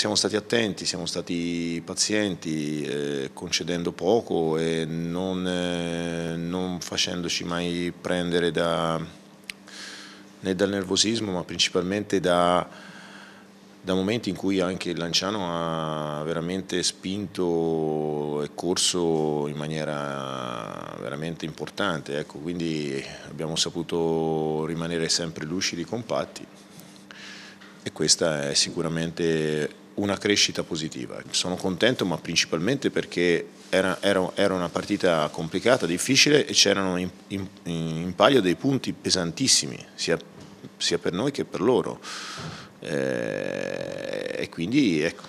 siamo stati attenti, siamo stati pazienti, eh, concedendo poco e non, eh, non facendoci mai prendere da, né dal nervosismo ma principalmente da, da momenti in cui anche il Lanciano ha veramente spinto e corso in maniera veramente importante, ecco, quindi abbiamo saputo rimanere sempre lucidi, compatti e questa è sicuramente una crescita positiva. Sono contento ma principalmente perché era, era, era una partita complicata, difficile e c'erano in, in, in, palio dei punti pesantissimi, sia, sia per noi che per loro. Eh, e quindi ecco,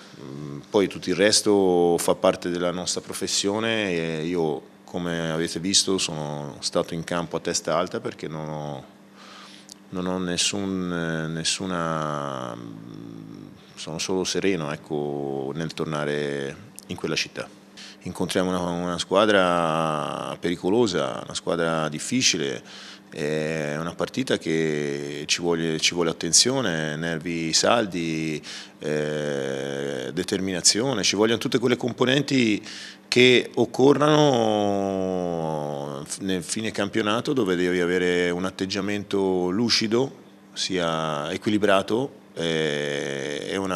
poi tutto il resto fa parte della nostra professione e io come avete visto sono stato in campo a testa alta perché non ho non ho nessun, nessuna... sono solo sereno ecco, nel tornare in quella città incontriamo una, una squadra pericolosa, una squadra difficile, è una partita che ci vuole, ci vuole attenzione, nervi saldi, eh, determinazione, ci vogliono tutte quelle componenti che occorrano nel fine campionato dove devi avere un atteggiamento lucido, sia equilibrato, eh,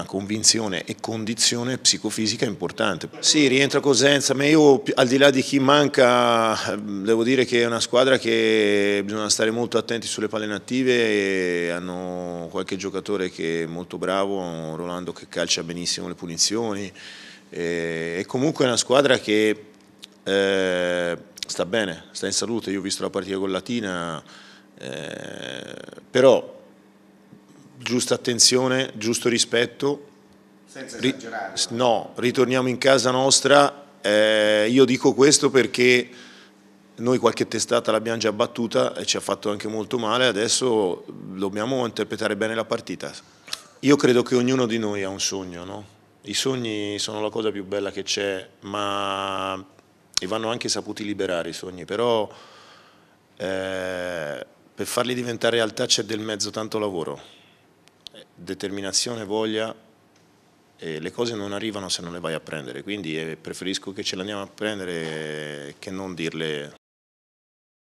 convinzione e condizione psicofisica importante. Sì, rientra Cosenza, ma io al di là di chi manca, ehm, devo dire che è una squadra che bisogna stare molto attenti sulle palle native, hanno qualche giocatore che è molto bravo, Rolando che calcia benissimo le punizioni, e, comunque è una squadra che eh, sta bene, sta in salute, io ho visto la partita con Latina, eh, però giusta attenzione, giusto rispetto. Senza esagerare. no, ritorniamo in casa nostra. Eh, io dico questo perché noi qualche testata l'abbiamo già battuta e ci ha fatto anche molto male, adesso dobbiamo interpretare bene la partita. Io credo che ognuno di noi ha un sogno, no? I sogni sono la cosa più bella che c'è, ma e vanno anche saputi liberare i sogni, però eh, per farli diventare realtà c'è del mezzo tanto lavoro determinazione, voglia, eh, le cose non arrivano se non le vai a prendere, quindi eh, preferisco che ce le andiamo a prendere eh, che non dirle